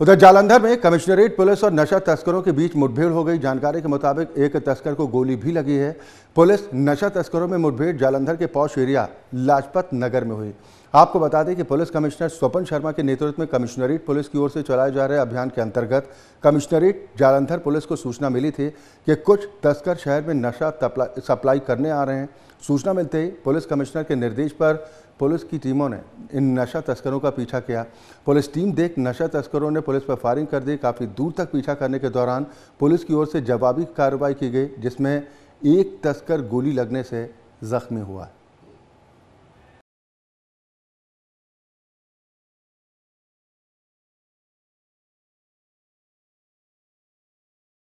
उधर जालंधर में commissionerate police और नशा तस्करों के बीच मुठभेड़ हो गई जानकारी के मुताबिक एक तस्कर को गोली भी लगी है पुलिस नशा तस्करों में मुठभेड़ जालंधर के पौष एरिया लाजपत नगर में हुई आपको बता दें कि पुलिस कमिश्नर स्वपन शर्मा के नेतृत्व में कमिश्नरेट पुलिस की ओर से चलाए जा रहे अभियान के अंतर्गत कमिश्नरेट जालंधर पुलिस को सूचना मिली थी कि कुछ तस्कर शहर में नशा सप्लाई करने आ रहे हैं सूचना मिलते ही पुलिस कमिश्नर के निर्देश पर पुलिस की टीमों ने इन नशा तस्करों का पीछा किया पुलिस टीम देख नशा तस्करों ने पुलिस पर फायरिंग कर दी काफ़ी दूर तक पीछा करने के दौरान पुलिस की ओर से जवाबी कार्रवाई की गई जिसमें एक तस्कर गोली लगने से जख्मी हुआ